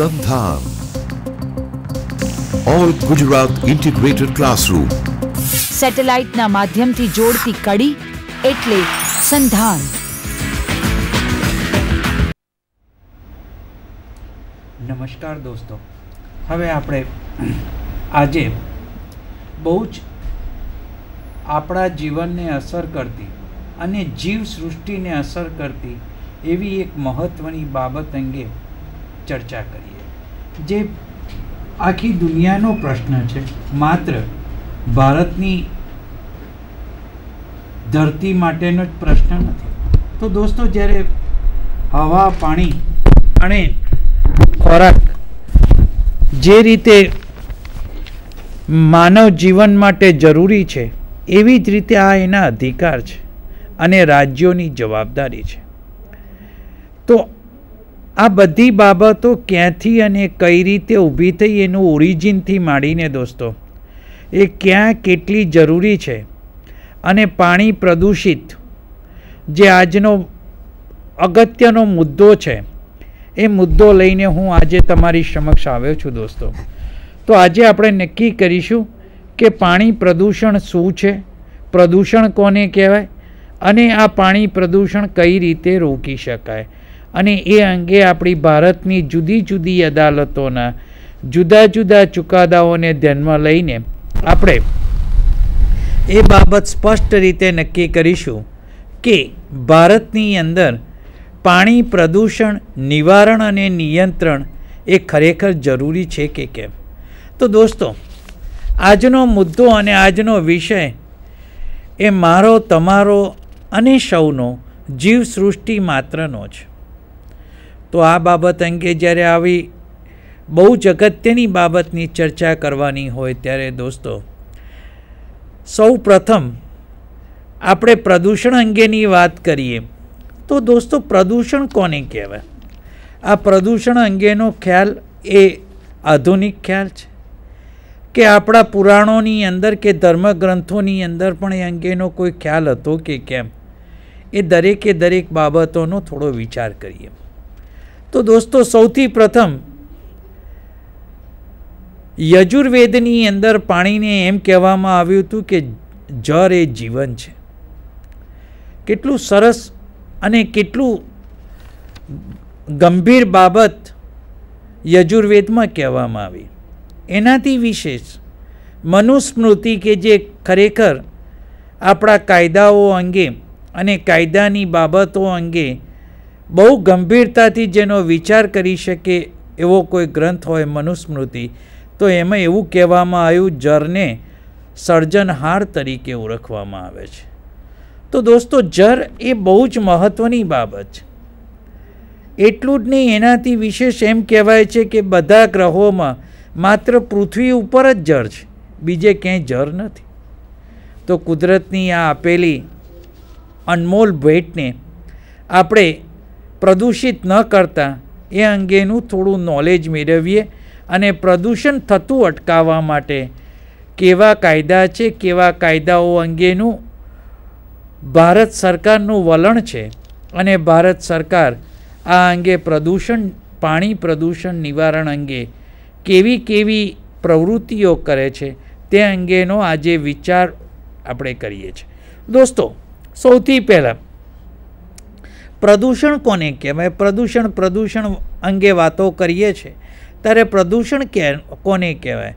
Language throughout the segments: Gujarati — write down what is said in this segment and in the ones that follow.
સંધાન ઓલ ગુજરાત ઇન્ટિગ્રેટેડ ક્લાસરૂમ સેટેલાઇટના માધ્યમથી જોડતી કડી એટલે સંધાન નમસ્કાર દોસ્તો હવે આપણે આજે બહુ જ આપણા જીવનને અસર કરતી અને જીવ સૃષ્ટિને અસર કરતી એવી એક મહત્ત્વની બાબત અંગે ચર્ચા કરી જે આખી દુનિયાનો પ્રશ્ન છે માત્ર ભારતની ધરતી માટેનો જ પ્રશ્ન નથી તો દોસ્તો જ્યારે હવા પાણી અને ખોરાક જે રીતે માનવ જીવન માટે જરૂરી છે એવી જ રીતે આ એના અધિકાર છે અને રાજ્યોની જવાબદારી છે આ બધી બાબતો ક્યાંથી અને કઈ રીતે ઊભી થઈ એનું ઓરિજિનથી માંડીને દોસ્તો એ ક્યાં કેટલી જરૂરી છે અને પાણી પ્રદૂષિત જે આજનો અગત્યનો મુદ્દો છે એ મુદ્દો લઈને હું આજે તમારી સમક્ષ આવ્યો છું દોસ્તો તો આજે આપણે નક્કી કરીશું કે પાણી પ્રદૂષણ શું છે પ્રદૂષણ કોને કહેવાય અને આ પાણી પ્રદૂષણ કઈ રીતે રોકી શકાય અને એ અંગે આપણી ભારતની જુદી જુદી અદાલતોના જુદા જુદા ચુકાદાઓને ધ્યાનમાં લઈને આપણે એ બાબત સ્પષ્ટ રીતે નક્કી કરીશું કે ભારતની અંદર પાણી પ્રદૂષણ નિવારણ અને નિયંત્રણ એ ખરેખર જરૂરી છે કે કેમ તો દોસ્તો આજનો મુદ્દો અને આજનો વિષય એ મારો તમારો અને સૌનો જીવસૃષ્ટિ માત્રનો છે તો આ બાબત અંગે જ્યારે આવી બહુ જ અગત્યની બાબતની ચર્ચા કરવાની હોય ત્યારે દોસ્તો સૌ પ્રથમ આપણે પ્રદૂષણ અંગેની વાત કરીએ તો દોસ્તો પ્રદૂષણ કોને કહેવાય આ પ્રદૂષણ અંગેનો ખ્યાલ એ આધુનિક ખ્યાલ છે કે આપણા પુરાણોની અંદર કે ધર્મગ્રંથોની અંદર પણ એ અંગેનો કોઈ ખ્યાલ હતો કે કેમ એ દરેકે દરેક બાબતોનો થોડો વિચાર કરીએ તો દોસ્તો સૌથી પ્રથમ યજુર્વેદની અંદર પાણીને એમ કહેવામાં આવ્યું હતું કે જર એ જીવન છે કેટલું સરસ અને કેટલું ગંભીર બાબત યજુર્વેદમાં કહેવામાં આવી એનાથી વિશેષ મનુસ્મૃતિ કે જે ખરેખર આપણા કાયદાઓ અંગે અને કાયદાની બાબતો અંગે બહુ ગંભીરતાથી જેનો વિચાર કરી શકે એવો કોઈ ગ્રંથ હોય મનુસ્મૃતિ તો એમાં એવું કહેવામાં આવ્યું જરને સર્જનહાર તરીકે ઓળખવામાં આવે છે તો દોસ્તો જર એ બહુ જ મહત્ત્વની બાબત છે એટલું જ નહીં એનાથી વિશેષ એમ કહેવાય છે કે બધા ગ્રહોમાં માત્ર પૃથ્વી ઉપર જ જર છે બીજે ક્યાંય જર નથી તો કુદરતની આ આપેલી અનમોલ ભેટને આપણે પ્રદૂષિત ન કરતા એ અંગેનું થોડું નોલેજ મેળવીએ અને પ્રદૂષણ થતું અટકાવવા માટે કેવા કાયદા છે કેવા કાયદાઓ અંગેનું ભારત સરકારનું વલણ છે અને ભારત સરકાર આ અંગે પ્રદૂષણ પાણી પ્રદૂષણ નિવારણ અંગે કેવી કેવી પ્રવૃત્તિઓ કરે છે તે અંગેનો આજે વિચાર આપણે કરીએ છીએ દોસ્તો સૌથી પહેલાં પ્રદૂષણ કોને કહેવાય પ્રદૂષણ પ્રદૂષણ અંગે વાતો કરીએ છીએ ત્યારે પ્રદૂષણ કે કોને કહેવાય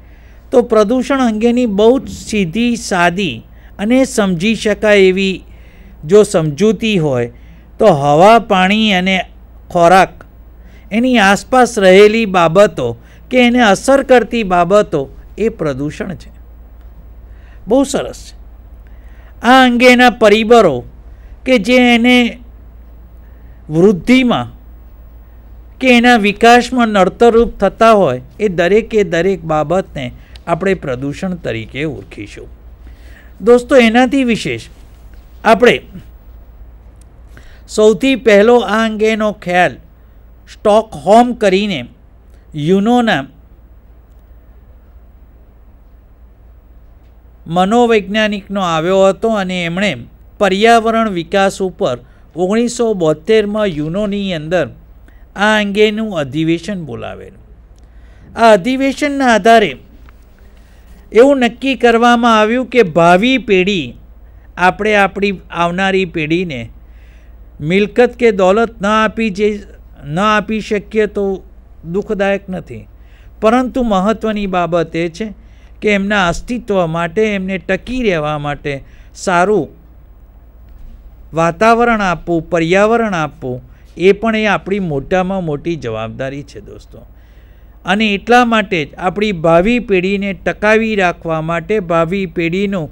તો પ્રદૂષણ અંગેની બહુ જ સીધી સાદી અને સમજી શકાય એવી જો સમજૂતી હોય તો હવા પાણી અને ખોરાક એની આસપાસ રહેલી બાબતો કે એને અસર કરતી બાબતો એ પ્રદૂષણ છે બહુ સરસ છે આ અંગેના પરિબળો કે જે એને વૃદ્ધિમાં કે એના વિકાસમાં નડતરરૂપ થતા હોય એ દરેકે દરેક બાબતને આપણે પ્રદૂષણ તરીકે ઓળખીશું દોસ્તો એનાથી વિશેષ આપણે સૌથી પહેલો આ અંગેનો ખ્યાલ સ્ટોક હોમ કરીને યુનોના મનોવૈજ્ઞાનિકનો આવ્યો હતો અને એમણે પર્યાવરણ વિકાસ ઉપર ઓગણીસો બોતેરમાં યુનોની અંદર આ અંગેનું અધિવેશન બોલાવેલું આ અધિવેશનના આધારે એવું નક્કી કરવામાં આવ્યું કે ભાવિ પેઢી આપણે આપણી આવનારી પેઢીને મિલકત કે દોલત ન આપી જે ન આપી શકીએ તો દુઃખદાયક નથી પરંતુ મહત્ત્વની બાબત એ છે કે એમના અસ્તિત્વ માટે એમને ટકી રહેવા માટે સારું વાતાવરણ આપવું પર્યાવરણ આપવું એ પણ એ આપણી મોટામાં મોટી જવાબદારી છે દોસ્તો અને એટલા માટે જ આપણી ભાવિ પેઢીને ટકાવી રાખવા માટે ભાવિ પેઢીનું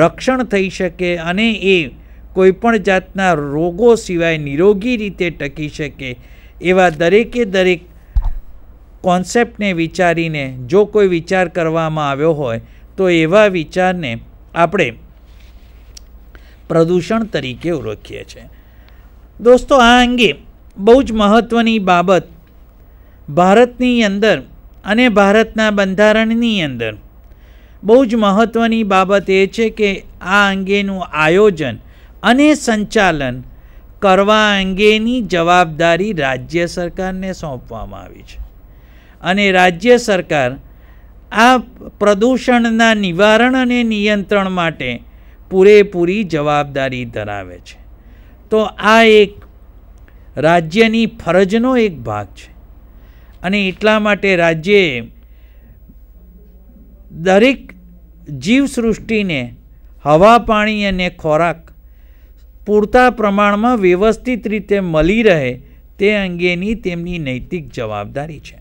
રક્ષણ થઈ શકે અને એ કોઈપણ જાતના રોગો સિવાય નિરોગી રીતે ટકી શકે એવા દરેકે દરેક કોન્સેપ્ટને વિચારીને જો કોઈ વિચાર કરવામાં આવ્યો હોય તો એવા વિચારને આપણે પ્રદૂષણ તરીકે ઓળખીએ છીએ દોસ્તો આ અંગે બહુ જ મહત્ત્વની બાબત ભારતની અંદર અને ભારતના બંધારણની અંદર બહુ જ મહત્ત્વની બાબત એ છે કે આ અંગેનું આયોજન અને સંચાલન કરવા અંગેની જવાબદારી રાજ્ય સરકારને સોંપવામાં આવી છે અને રાજ્ય સરકાર આ પ્રદૂષણના નિવારણ અને નિયંત્રણ માટે પૂરેપૂરી જવાબદારી ધરાવે છે તો આ એક રાજ્યની ફરજનો એક ભાગ છે અને એટલા માટે રાજ્યે દરેક જીવસૃષ્ટિને હવા પાણી અને ખોરાક પૂરતા પ્રમાણમાં વ્યવસ્થિત રીતે મળી રહે તે અંગેની તેમની નૈતિક જવાબદારી છે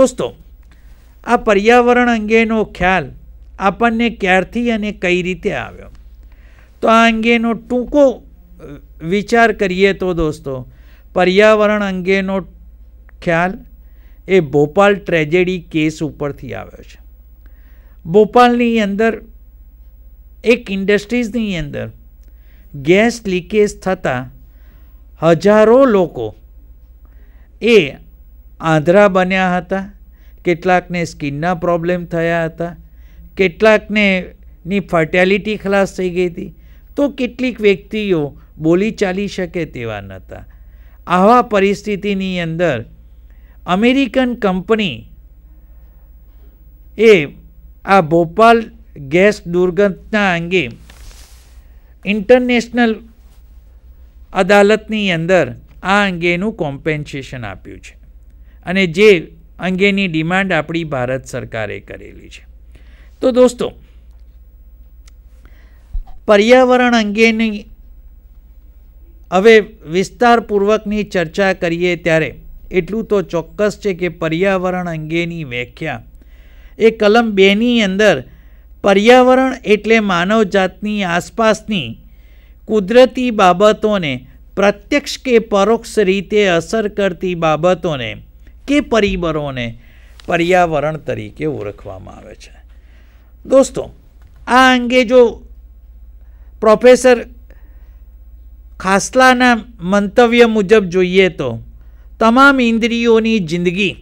દોસ્તો આ પર્યાવરણ અંગેનો ખ્યાલ આપણને ક્યારથી અને કઈ રીતે આવ્યો તો આ અંગેનો ટૂંકો વિચાર કરીએ તો દોસ્તો પર્યાવરણ અંગેનો ખ્યાલ એ ભોપાલ ટ્રેજેડી કેસ ઉપરથી આવ્યો છે ભોપાલની અંદર એક ઇન્ડસ્ટ્રીઝની અંદર ગેસ લીકેજ થતાં હજારો લોકો એ આંધ્રા બન્યા હતા કેટલાકને સ્કિનના પ્રોબ્લેમ થયા હતા કેટલાકને ની ફર્ટેલિટી ખલાસ થઈ ગઈ હતી તો કેટલીક વ્યક્તિઓ બોલી ચાલી શકે તેવા નહોતા આવા પરિસ્થિતિની અંદર અમેરિકન કંપની એ આ ભોપાલ ગેસ દુર્ઘટના અંગે ઇન્ટરનેશનલ અદાલતની અંદર આ અંગેનું કોમ્પેન્સેશન આપ્યું છે અને જે અંગેની ડિમાન્ડ આપણી ભારત સરકારે કરેલી છે તો દોસ્તો પર્યાવરણ અંગેની હવે વિસ્તારપૂર્વકની ચર્ચા કરીએ ત્યારે એટલું તો ચોક્કસ છે કે પર્યાવરણ અંગેની વ્યાખ્યા એ કલમ બેની અંદર પર્યાવરણ એટલે માનવજાતની આસપાસની કુદરતી બાબતોને પ્રત્યક્ષ કે પરોક્ષ રીતે અસર કરતી બાબતોને કે પરિબળોને પર્યાવરણ તરીકે ઓળખવામાં આવે છે દોસ્તો આ અંગે જો પ્રોફેસર ખાસલાના મંતવ્ય મુજબ જોઈએ તો તમામ ઇન્દ્રિયોની જિંદગી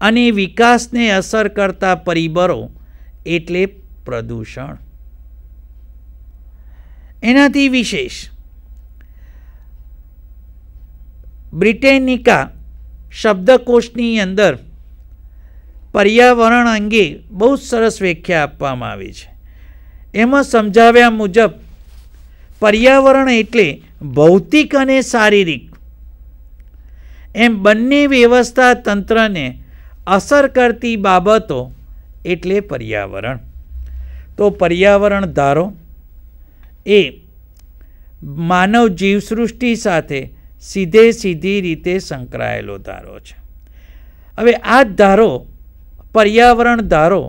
અને વિકાસને અસર કરતા પરિબળો એટલે પ્રદૂષણ એનાથી વિશેષ બ્રિટેનિકા શબ્દકોશની અંદર પર્યાવરણ અંગે બહુ સરસ વ્યાખ્યા આપવામાં આવી છે એમાં સમજાવ્યા મુજબ પર્યાવરણ એટલે ભૌતિક અને શારીરિક એમ બંને વ્યવસ્થા તંત્રને અસર કરતી બાબતો એટલે પર્યાવરણ તો પર્યાવરણ ધારો એ માનવ જીવસૃષ્ટિ સાથે સીધે સીધી રીતે સંકળાયેલો ધારો છે હવે આ ધારો પર્યાવરણ ધારો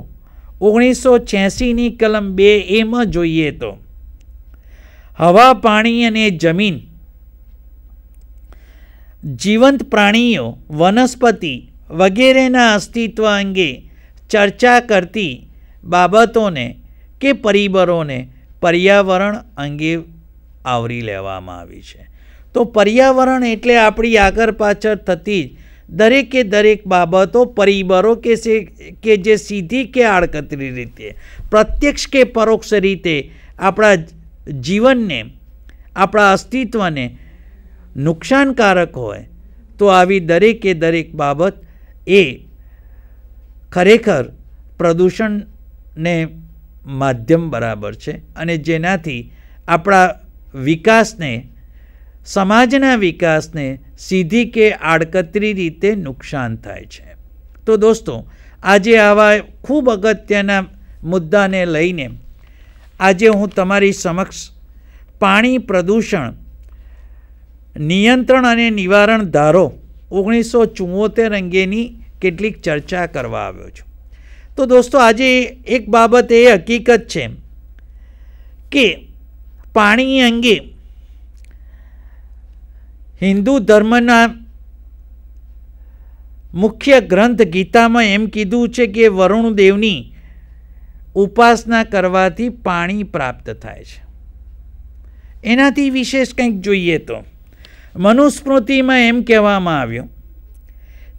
ઓગણીસો છ્યાસીની કલમ બે એમાં જોઈએ તો હવા પાણી અને જમીન જીવંત પ્રાણીઓ વનસ્પતિ વગેરેના અસ્તિત્વ અંગે ચર્ચા કરતી બાબતોને કે પરિબળોને પર્યાવરણ અંગે આવરી લેવામાં આવી છે તો પર્યાવરણ એટલે આપણી આગળ પાછળ થતી જ દરેકે દરેક બાબતો પરિબળો કે કે જે સીધી કે આડકતરી રીતે પ્રત્યક્ષ કે પરોક્ષ રીતે આપણા જીવનને આપણા અસ્તિત્વને નુકસાનકારક હોય તો આવી દરેકે દરેક બાબત એ ખરેખર પ્રદૂષણને માધ્યમ બરાબર છે અને જેનાથી આપણા વિકાસને સમાજના વિકાસને સીધી કે આડકતરી રીતે નુકસાન થાય છે તો દોસ્તો આજે આવા ખૂબ અગત્યના મુદ્દાને લઈને આજે હું તમારી સમક્ષ પાણી પ્રદૂષણ નિયંત્રણ અને નિવારણ ધારો ઓગણીસો ચુમ્મોતેર અંગેની કેટલીક ચર્ચા કરવા આવ્યો છું તો દોસ્તો આજે એક બાબત એ હકીકત છે કે પાણી અંગે હિન્દુ ધર્મના મુખ્ય ગ્રંથ ગીતામાં એમ કીધું છે કે વરુણદેવની ઉપાસના કરવાથી પાણી પ્રાપ્ત થાય છે એનાથી વિશેષ કંઈક જોઈએ તો મનુસ્મૃતિમાં એમ કહેવામાં આવ્યું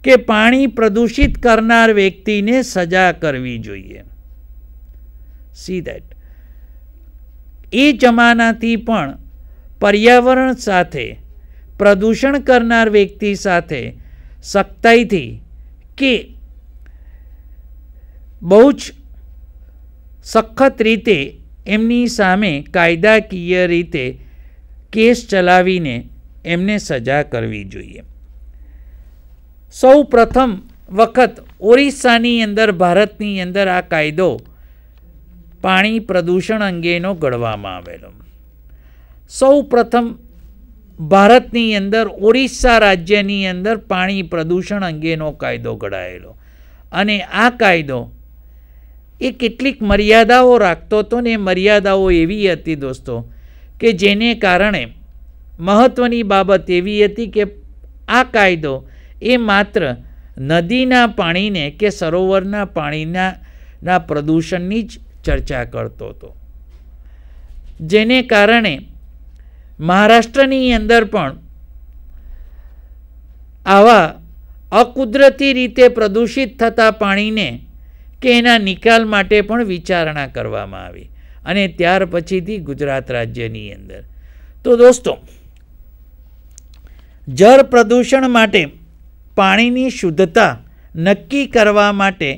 કે પાણી પ્રદૂષિત કરનાર વ્યક્તિને સજા કરવી જોઈએ સી દેટ એ જમાનાથી પણ પર્યાવરણ સાથે પ્રદૂષણ કરનાર વ્યક્તિ સાથે સખ્તાઈથી કે બહુ જ સખત રીતે એમની સામે કાયદાકીય રીતે કેસ ચલાવીને એમને સજા કરવી જોઈએ સૌ પ્રથમ વખત ઓરિસ્સાની અંદર ભારતની અંદર આ કાયદો પાણી પ્રદૂષણ અંગેનો ઘડવામાં આવેલો સૌ પ્રથમ ભારતની અંદર ઓડિશા રાજ્યની અંદર પાણી પ્રદૂષણ અંગેનો કાયદો ઘડાયેલો અને આ કાયદો એ કેટલીક મર્યાદાઓ રાખતો હતો ને મર્યાદાઓ એવી હતી દોસ્તો કે જેને કારણે મહત્ત્વની બાબત એવી હતી કે આ કાયદો એ માત્ર નદીના પાણીને કે સરોવરના પાણીના ના પ્રદૂષણની જ ચર્ચા કરતો હતો જેને કારણે મહારાષ્ટ્રની અંદર પણ આવા અકુદરતી રીતે પ્રદૂષિત થતા પાણીને કે એના નિકાલ માટે પણ વિચારણા કરવામાં આવી અને ત્યાર પછીથી ગુજરાત રાજ્યની અંદર તો દોસ્તો જળ પ્રદૂષણ માટે પાણીની શુદ્ધતા નક્કી કરવા માટે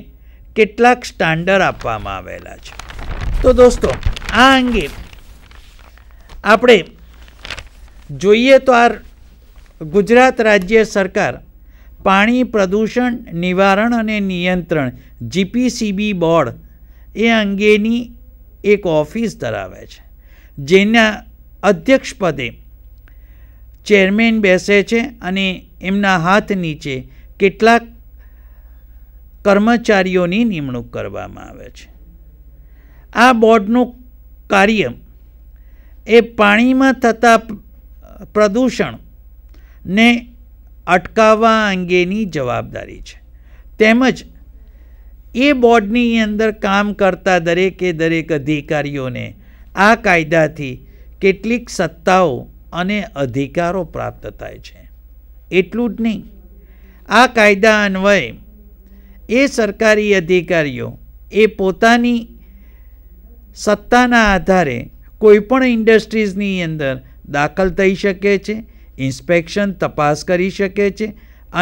કેટલાક સ્ટાન્ડર્ડ આપવામાં આવેલા છે તો દોસ્તો આ અંગે આપણે જોઈએ તો આ ગુજરાત રાજ્ય સરકાર પાણી પ્રદૂષણ નિવારણ અને નિયંત્રણ જીપીસીબી બોર્ડ એ અંગેની એક ઓફિસ ધરાવે છે જેના અધ્યક્ષપદે ચેરમેન બેસે છે અને એમના હાથ નીચે કેટલાક કર્મચારીઓની નિમણૂક કરવામાં આવે છે આ બોર્ડનું કાર્ય એ પાણીમાં થતા પ્રદૂષણને અટકાવવા અંગેની જવાબદારી છે તેમજ એ બોર્ડની અંદર કામ કરતા દરેકે દરેક અધિકારીઓને આ કાયદાથી કેટલીક સત્તાઓ અને અધિકારો પ્રાપ્ત થાય છે એટલું જ નહીં આ કાયદા અન્વયે એ સરકારી અધિકારીઓ એ પોતાની સત્તાના આધારે કોઈપણ ઇન્ડસ્ટ્રીઝની અંદર દાખલ થઈ શકે છે ઇન્સ્પેક્શન તપાસ કરી શકે છે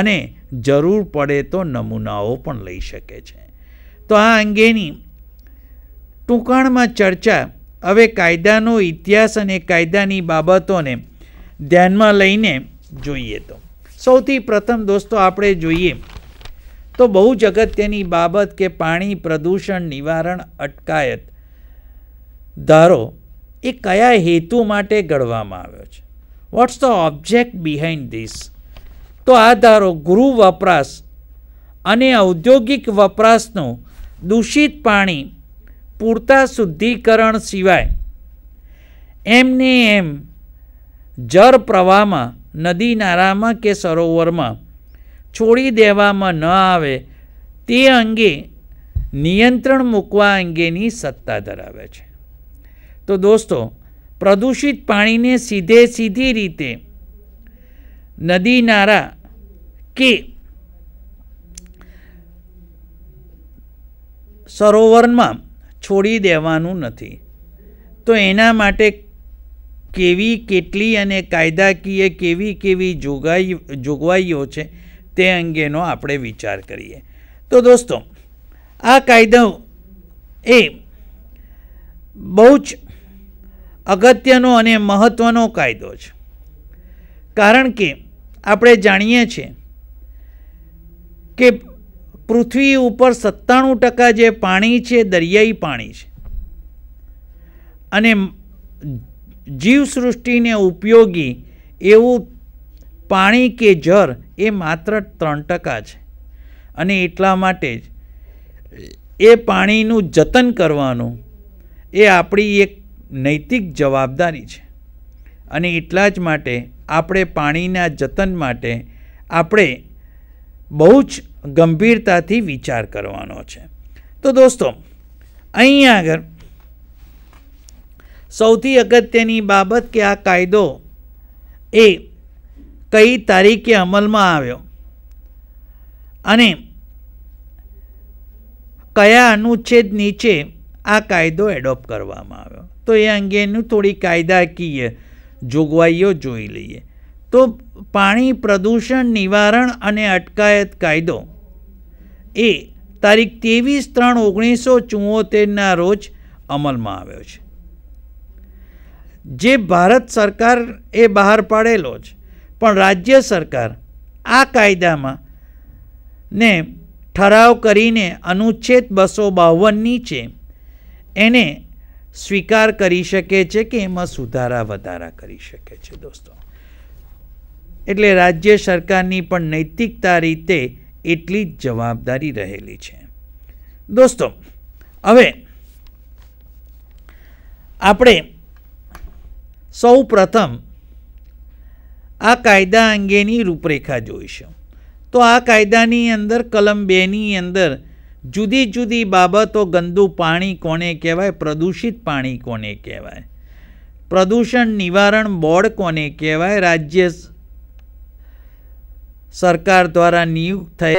અને જરૂર પડે તો નમૂનાઓ પણ લઈ શકે છે તો આ અંગેની ટૂંકાણમાં ચર્ચા હવે કાયદાનો ઇતિહાસ અને કાયદાની બાબતોને ધ્યાનમાં લઈને જોઈએ તો સૌથી પ્રથમ દોસ્તો આપણે જોઈએ તો બહુ જ અગત્યની બાબત કે પાણી પ્રદૂષણ નિવારણ અટકાયત ધારો એ કયા હેતુ માટે ઘડવામાં આવ્યો છે what's the object behind this તો આ ધારો ગૃહ વપરાશ અને ઔદ્યોગિક વપરાશનું દૂષિત પાણી પૂરતા શુદ્ધિકરણ સિવાય એમને એમ જળ પ્રવાહમાં નદી નારામાં કે સરોવરમાં છોડી દેવામાં ન આવે તે અંગે નિયંત્રણ મૂકવા અંગેની સત્તા ધરાવે છે તો દોસ્તો પ્રદૂષિત પાણીને સીધે સીધી રીતે નદી નારા કે સરોવરમાં છોડી દેવાનું નથી તો એના માટે કેવી કેટલી અને કાયદાકીય કેવી કેવી જોગાઈ જોગવાઈઓ છે તે અંગેનો આપણે વિચાર કરીએ તો દોસ્તો આ કાયદો એ બહુ જ અગત્યનો અને મહત્ત્વનો કાયદો છે કારણ કે આપણે જાણીએ છીએ કે પૃથ્વી ઉપર સત્તાણું ટકા જે પાણી છે દરિયાઈ પાણી છે અને જીવસૃષ્ટિને ઉપયોગી એવું પાણી કે જળ એ માત્ર ત્રણ ટકા છે અને એટલા માટે જ એ પાણીનું જતન કરવાનું એ આપણી એક નૈતિક જવાબદારી છે અને એટલા જ માટે આપણે પાણીના જતન માટે આપણે બહુ જ ગંભીરતાથી વિચાર કરવાનો છે તો દોસ્તો અહીં આગળ સૌથી અગત્યની બાબત કે આ કાયદો એ કઈ તારીખે અમલમાં આવ્યો અને કયા અનુચ્છેદ નીચે આ કાયદો એડોપ્ટ કરવામાં આવ્યો તો એ અંગેનું થોડી કાયદાકીય જોગવાઈઓ જોઈ લઈએ તો પાણી પ્રદૂષણ નિવારણ અને અટકાયત કાયદો એ તારીખ ત્રેવીસ ત્રણ ઓગણીસો ચુંવોતેરના રોજ અમલમાં આવ્યો છે જે ભારત સરકાર એ બહાર પાડેલો છે પણ રાજ્ય સરકાર આ કાયદામાં ને ઠરાવ કરીને અનુચ્છેદ બસો બાવન નીચે એને સ્વીકાર કરી શકે છે કે એમાં સુધારા વધારા કરી શકે છે દોસ્તો એટલે રાજ્ય સરકારની પણ નૈતિકતા રીતે એટલી જ જવાબદારી રહેલી છે દોસ્તો હવે આપણે સૌ પ્રથમ આ કાયદા અંગેની રૂપરેખા જોઈશું તો આ કાયદાની અંદર કલમ બેની અંદર જુદી જુદી બાબતો ગંદુ પાણી કોને કહેવાય પ્રદૂષિત પાણી કોને કહેવાય પ્રદૂષણ નિવારણ બોર્ડ કોને કહેવાય રાજ્ય સરકાર દ્વારા નિયુક્ત થઈ